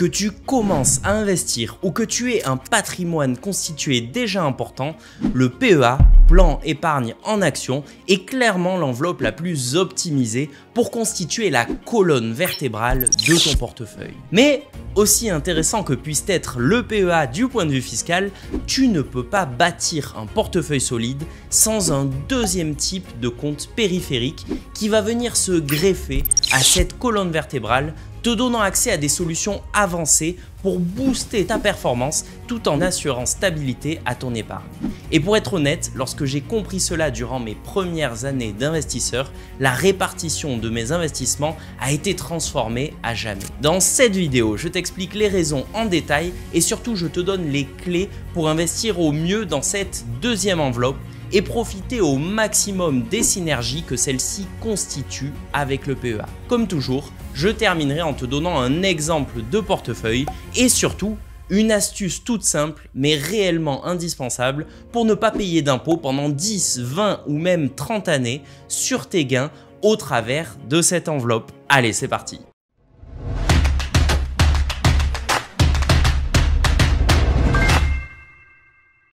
que tu commences à investir ou que tu aies un patrimoine constitué déjà important, le PEA, plan épargne en action, est clairement l'enveloppe la plus optimisée pour constituer la colonne vertébrale de ton portefeuille. Mais aussi intéressant que puisse être le PEA du point de vue fiscal, tu ne peux pas bâtir un portefeuille solide sans un deuxième type de compte périphérique qui va venir se greffer à cette colonne vertébrale te donnant accès à des solutions avancées pour booster ta performance tout en assurant stabilité à ton épargne. Et pour être honnête, lorsque j'ai compris cela durant mes premières années d'investisseur, la répartition de mes investissements a été transformée à jamais. Dans cette vidéo, je t'explique les raisons en détail et surtout je te donne les clés pour investir au mieux dans cette deuxième enveloppe et profiter au maximum des synergies que celle-ci constitue avec le PEA. Comme toujours, je terminerai en te donnant un exemple de portefeuille et surtout une astuce toute simple mais réellement indispensable pour ne pas payer d'impôts pendant 10, 20 ou même 30 années sur tes gains au travers de cette enveloppe. Allez, c'est parti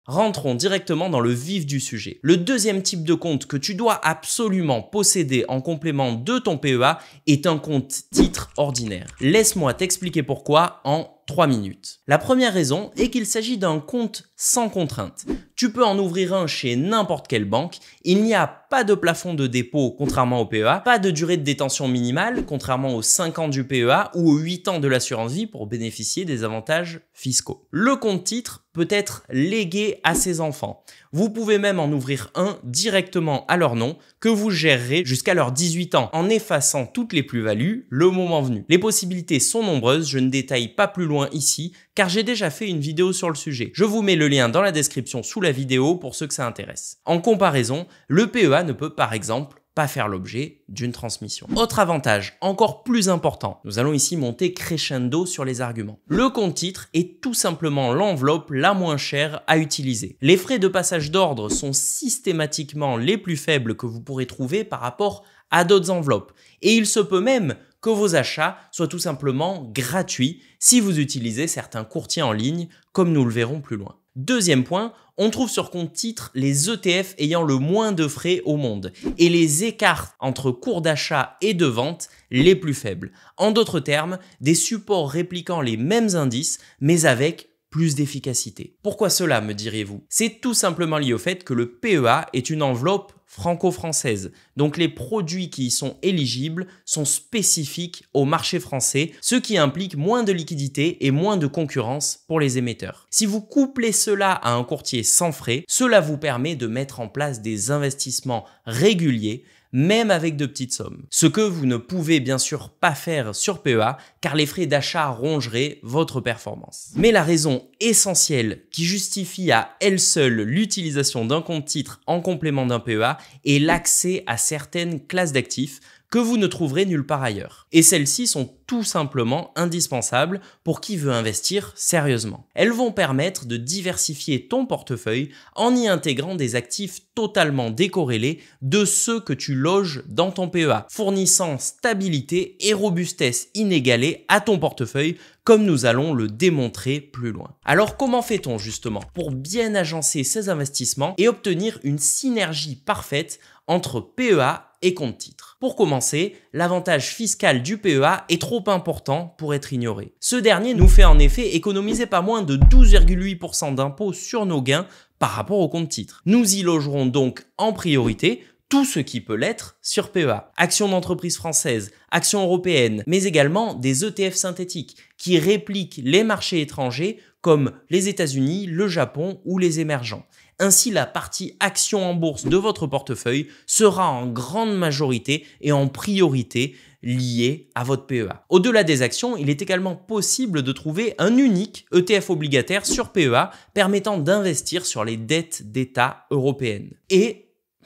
Rentrons directement dans le vif du sujet. Le deuxième type de compte que tu dois absolument posséder en complément de ton PEA est un compte titre ordinaire. Laisse-moi t'expliquer pourquoi en 3 minutes. La première raison est qu'il s'agit d'un compte sans contrainte. Tu peux en ouvrir un chez n'importe quelle banque, il n'y a pas de plafond de dépôt contrairement au PEA, pas de durée de détention minimale contrairement aux 5 ans du PEA ou aux 8 ans de l'assurance vie pour bénéficier des avantages fiscaux. Le compte titre peut être légué à ses enfants. Vous pouvez même en ouvrir un directement à leur nom que vous gérerez jusqu'à leurs 18 ans en effaçant toutes les plus-values le moment venu. Les possibilités sont nombreuses, je ne détaille pas plus loin ici car j'ai déjà fait une vidéo sur le sujet. Je vous mets le lien dans la description sous la vidéo pour ceux que ça intéresse. En comparaison, le PEA ne peut par exemple pas faire l'objet d'une transmission. Autre avantage, encore plus important, nous allons ici monter crescendo sur les arguments. Le compte titre est tout simplement l'enveloppe la moins chère à utiliser. Les frais de passage d'ordre sont systématiquement les plus faibles que vous pourrez trouver par rapport à d'autres enveloppes. Et il se peut même que vos achats soient tout simplement gratuits si vous utilisez certains courtiers en ligne, comme nous le verrons plus loin. Deuxième point, on trouve sur compte titre les ETF ayant le moins de frais au monde et les écarts entre cours d'achat et de vente les plus faibles. En d'autres termes, des supports répliquant les mêmes indices mais avec plus d'efficacité. Pourquoi cela, me direz vous C'est tout simplement lié au fait que le PEA est une enveloppe franco-française. Donc les produits qui y sont éligibles sont spécifiques au marché français, ce qui implique moins de liquidité et moins de concurrence pour les émetteurs. Si vous couplez cela à un courtier sans frais, cela vous permet de mettre en place des investissements réguliers même avec de petites sommes. Ce que vous ne pouvez bien sûr pas faire sur PEA, car les frais d'achat rongeraient votre performance. Mais la raison essentielle qui justifie à elle seule l'utilisation d'un compte titre en complément d'un PEA est l'accès à certaines classes d'actifs que vous ne trouverez nulle part ailleurs. Et celles-ci sont tout simplement indispensable pour qui veut investir sérieusement. Elles vont permettre de diversifier ton portefeuille en y intégrant des actifs totalement décorrélés de ceux que tu loges dans ton PEA, fournissant stabilité et robustesse inégalées à ton portefeuille comme nous allons le démontrer plus loin. Alors comment fait-on justement pour bien agencer ces investissements et obtenir une synergie parfaite entre PEA et compte titres Pour commencer, l'avantage fiscal du PEA est trop important pour être ignoré. Ce dernier nous fait en effet économiser pas moins de 12,8% d'impôts sur nos gains par rapport au compte titre. Nous y logerons donc en priorité tout ce qui peut l'être sur PEA. Actions d'entreprises françaises, actions européennes, mais également des ETF synthétiques qui répliquent les marchés étrangers comme les États-Unis, le Japon ou les émergents. Ainsi, la partie actions en bourse de votre portefeuille sera en grande majorité et en priorité lié à votre PEA. Au-delà des actions, il est également possible de trouver un unique ETF obligataire sur PEA permettant d'investir sur les dettes d'État européennes. Et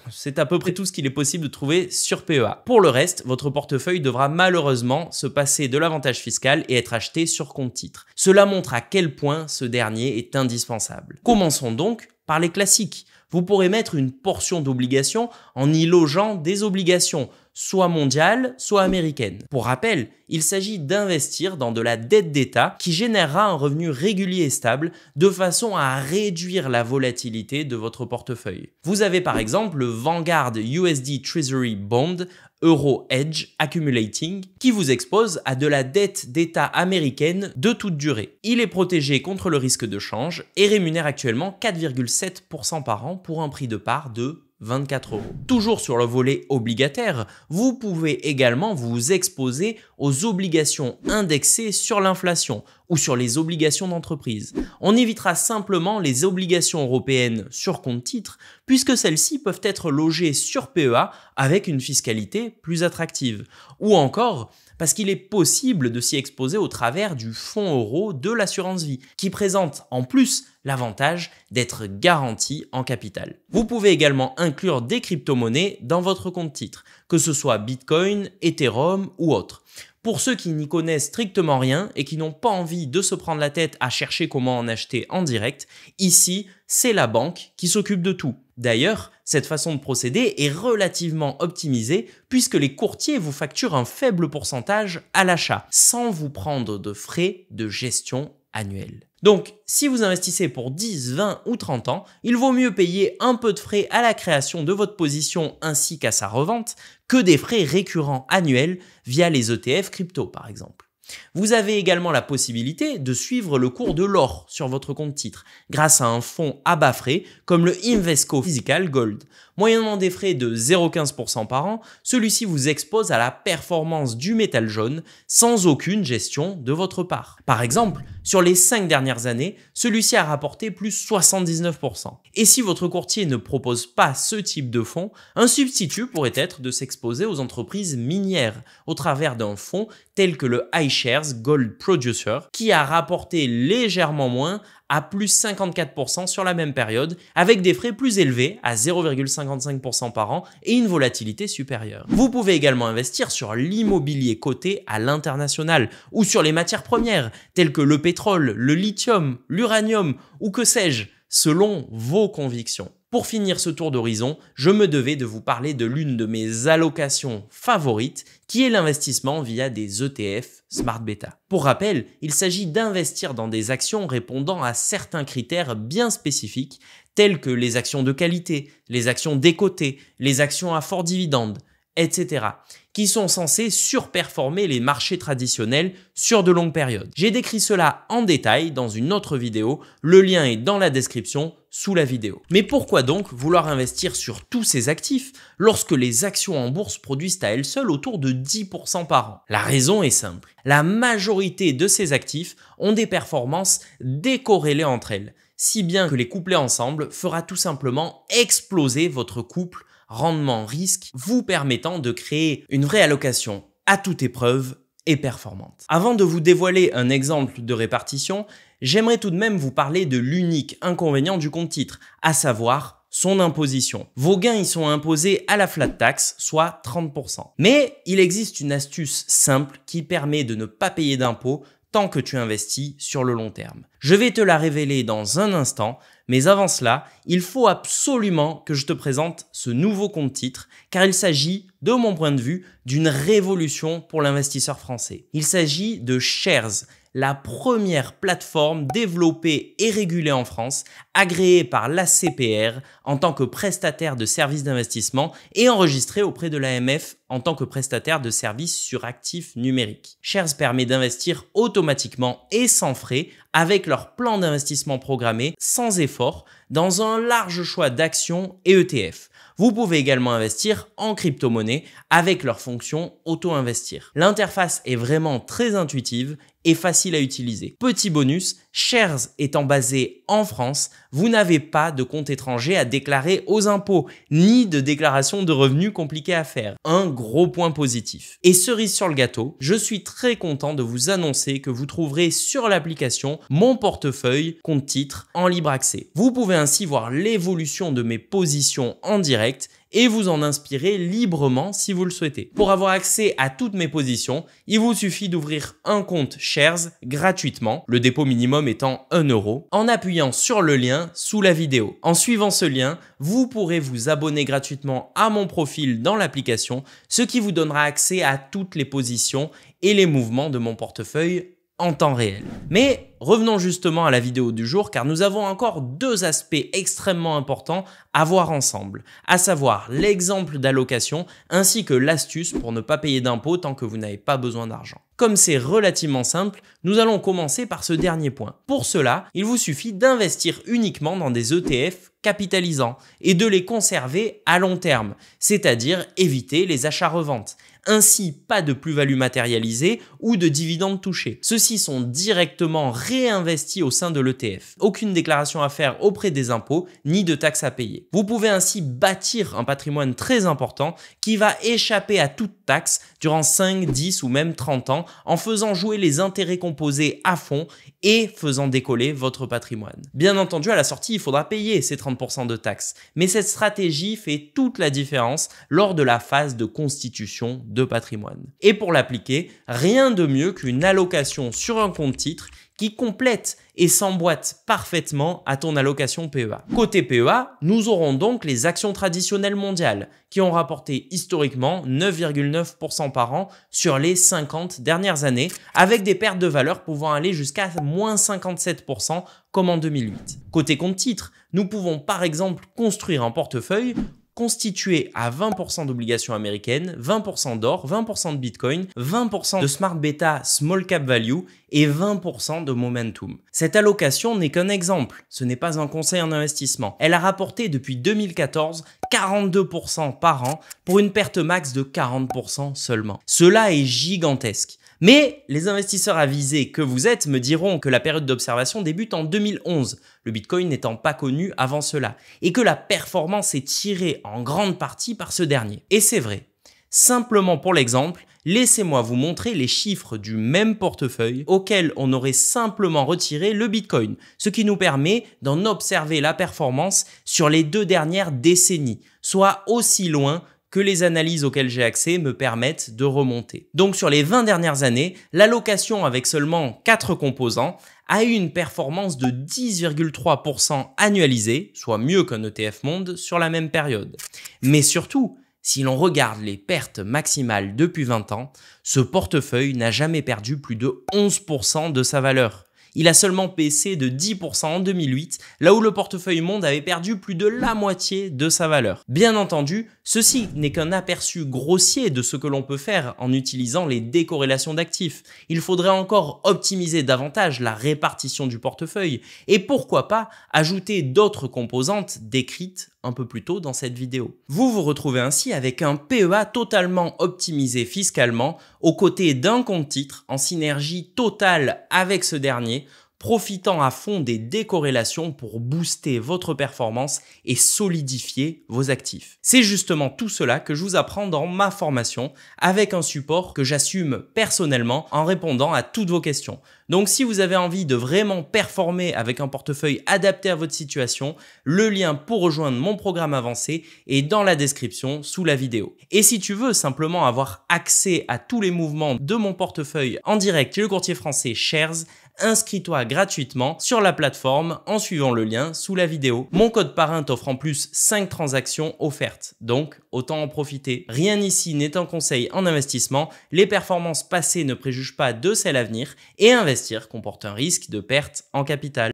c'est à peu près tout ce qu'il est possible de trouver sur PEA. Pour le reste, votre portefeuille devra malheureusement se passer de l'avantage fiscal et être acheté sur compte titre. Cela montre à quel point ce dernier est indispensable. Commençons donc par les classiques. Vous pourrez mettre une portion d'obligations en y logeant des obligations, soit mondiale, soit américaine. Pour rappel, il s'agit d'investir dans de la dette d'État qui générera un revenu régulier et stable de façon à réduire la volatilité de votre portefeuille. Vous avez par exemple le Vanguard USD Treasury Bond Euro Edge Accumulating qui vous expose à de la dette d'État américaine de toute durée. Il est protégé contre le risque de change et rémunère actuellement 4,7% par an pour un prix de part de 24 euros. Toujours sur le volet obligataire, vous pouvez également vous exposer aux obligations indexées sur l'inflation ou sur les obligations d'entreprise. On évitera simplement les obligations européennes sur compte-titres puisque celles-ci peuvent être logées sur PEA avec une fiscalité plus attractive. Ou encore, parce qu'il est possible de s'y exposer au travers du fonds euro de l'assurance vie, qui présente en plus l'avantage d'être garanti en capital. Vous pouvez également inclure des crypto-monnaies dans votre compte titre, que ce soit Bitcoin, Ethereum ou autre. Pour ceux qui n'y connaissent strictement rien et qui n'ont pas envie de se prendre la tête à chercher comment en acheter en direct, ici, c'est la banque qui s'occupe de tout. D'ailleurs, cette façon de procéder est relativement optimisée puisque les courtiers vous facturent un faible pourcentage à l'achat sans vous prendre de frais de gestion annuels. Donc, si vous investissez pour 10, 20 ou 30 ans, il vaut mieux payer un peu de frais à la création de votre position ainsi qu'à sa revente que des frais récurrents annuels via les ETF crypto par exemple. Vous avez également la possibilité de suivre le cours de l'or sur votre compte titre grâce à un fonds à bas frais comme le Invesco Physical Gold. Moyennant des frais de 0,15% par an, celui-ci vous expose à la performance du métal jaune sans aucune gestion de votre part. Par exemple, sur les 5 dernières années, celui-ci a rapporté plus 79%. Et si votre courtier ne propose pas ce type de fonds, un substitut pourrait être de s'exposer aux entreprises minières au travers d'un fonds tel que le iShares Gold Producer qui a rapporté légèrement moins à plus 54% sur la même période, avec des frais plus élevés à 0,55% par an et une volatilité supérieure. Vous pouvez également investir sur l'immobilier coté à l'international ou sur les matières premières telles que le pétrole, le lithium, l'uranium ou que sais-je, selon vos convictions. Pour finir ce tour d'horizon, je me devais de vous parler de l'une de mes allocations favorites, qui est l'investissement via des ETF Smart Beta. Pour rappel, il s'agit d'investir dans des actions répondant à certains critères bien spécifiques, tels que les actions de qualité, les actions décotées, les actions à fort dividende, etc., qui sont censées surperformer les marchés traditionnels sur de longues périodes. J'ai décrit cela en détail dans une autre vidéo, le lien est dans la description, sous la vidéo. Mais pourquoi donc vouloir investir sur tous ces actifs lorsque les actions en bourse produisent à elles seules autour de 10% par an La raison est simple. La majorité de ces actifs ont des performances décorrélées entre elles, si bien que les coupler ensemble fera tout simplement exploser votre couple rendement risque, vous permettant de créer une vraie allocation à toute épreuve performante. Avant de vous dévoiler un exemple de répartition, j'aimerais tout de même vous parler de l'unique inconvénient du compte titre, à savoir son imposition. Vos gains y sont imposés à la flat tax, soit 30%. Mais il existe une astuce simple qui permet de ne pas payer d'impôts tant que tu investis sur le long terme. Je vais te la révéler dans un instant, mais avant cela, il faut absolument que je te présente ce nouveau compte titre, car il s'agit, de mon point de vue, d'une révolution pour l'investisseur français. Il s'agit de Shares, la première plateforme développée et régulée en France agréé par la CPR en tant que prestataire de services d'investissement et enregistré auprès de l'AMF en tant que prestataire de services sur actifs numériques. Shares permet d'investir automatiquement et sans frais avec leur plan d'investissement programmé sans effort dans un large choix d'actions et ETF. Vous pouvez également investir en crypto-monnaie avec leur fonction auto-investir. L'interface est vraiment très intuitive et facile à utiliser. Petit bonus, Shares étant basé en France, vous n'avez pas de compte étranger à déclarer aux impôts, ni de déclaration de revenus compliquée à faire. Un gros point positif. Et cerise sur le gâteau, je suis très content de vous annoncer que vous trouverez sur l'application mon portefeuille compte titre en libre accès. Vous pouvez ainsi voir l'évolution de mes positions en direct et vous en inspirer librement si vous le souhaitez. Pour avoir accès à toutes mes positions, il vous suffit d'ouvrir un compte shares gratuitement, le dépôt minimum étant 1 euro, en appuyant sur le lien sous la vidéo. En suivant ce lien, vous pourrez vous abonner gratuitement à mon profil dans l'application, ce qui vous donnera accès à toutes les positions et les mouvements de mon portefeuille en temps réel. Mais revenons justement à la vidéo du jour car nous avons encore deux aspects extrêmement importants à voir ensemble, à savoir l'exemple d'allocation ainsi que l'astuce pour ne pas payer d'impôts tant que vous n'avez pas besoin d'argent. Comme c'est relativement simple, nous allons commencer par ce dernier point. Pour cela, il vous suffit d'investir uniquement dans des ETF capitalisants et de les conserver à long terme, c'est-à-dire éviter les achats-reventes. Ainsi, pas de plus-value matérialisée ou de dividendes touchés. Ceux-ci sont directement réinvesti au sein de l'ETF. Aucune déclaration à faire auprès des impôts, ni de taxes à payer. Vous pouvez ainsi bâtir un patrimoine très important qui va échapper à toute taxe durant 5, 10 ou même 30 ans en faisant jouer les intérêts composés à fond et faisant décoller votre patrimoine. Bien entendu, à la sortie, il faudra payer ces 30% de taxes, mais cette stratégie fait toute la différence lors de la phase de constitution de patrimoine. Et pour l'appliquer, rien de mieux qu'une allocation sur un compte titre qui complète et s'emboîte parfaitement à ton allocation PEA. Côté PEA, nous aurons donc les actions traditionnelles mondiales qui ont rapporté historiquement 9,9% par an sur les 50 dernières années avec des pertes de valeur pouvant aller jusqu'à moins 57% comme en 2008. Côté compte titres, nous pouvons par exemple construire un portefeuille constitué à 20% d'obligations américaines, 20% d'or, 20% de Bitcoin, 20% de Smart Beta Small Cap Value et 20% de Momentum. Cette allocation n'est qu'un exemple, ce n'est pas un conseil en investissement. Elle a rapporté depuis 2014 42% par an pour une perte max de 40% seulement. Cela est gigantesque. Mais les investisseurs avisés que vous êtes me diront que la période d'observation débute en 2011, le Bitcoin n'étant pas connu avant cela, et que la performance est tirée en grande partie par ce dernier. Et c'est vrai. Simplement pour l'exemple, laissez-moi vous montrer les chiffres du même portefeuille auquel on aurait simplement retiré le Bitcoin, ce qui nous permet d'en observer la performance sur les deux dernières décennies, soit aussi loin que les analyses auxquelles j'ai accès me permettent de remonter. Donc sur les 20 dernières années, l'allocation avec seulement 4 composants a eu une performance de 10,3% annualisée, soit mieux qu'un ETF Monde sur la même période. Mais surtout, si l'on regarde les pertes maximales depuis 20 ans, ce portefeuille n'a jamais perdu plus de 11% de sa valeur. Il a seulement baissé de 10% en 2008, là où le portefeuille monde avait perdu plus de la moitié de sa valeur. Bien entendu, ceci n'est qu'un aperçu grossier de ce que l'on peut faire en utilisant les décorrélations d'actifs. Il faudrait encore optimiser davantage la répartition du portefeuille et pourquoi pas ajouter d'autres composantes décrites un peu plus tôt dans cette vidéo. Vous vous retrouvez ainsi avec un PEA totalement optimisé fiscalement, aux côtés d'un compte titre, en synergie totale avec ce dernier, profitant à fond des décorrélations pour booster votre performance et solidifier vos actifs. C'est justement tout cela que je vous apprends dans ma formation avec un support que j'assume personnellement en répondant à toutes vos questions. Donc si vous avez envie de vraiment performer avec un portefeuille adapté à votre situation, le lien pour rejoindre mon programme avancé est dans la description sous la vidéo. Et si tu veux simplement avoir accès à tous les mouvements de mon portefeuille en direct le courtier français Shares, inscris-toi gratuitement sur la plateforme en suivant le lien sous la vidéo. Mon code parrain t'offre en plus 5 transactions offertes, donc autant en profiter. Rien ici n'est un conseil en investissement, les performances passées ne préjugent pas de celles à venir et investir comporte un risque de perte en capital.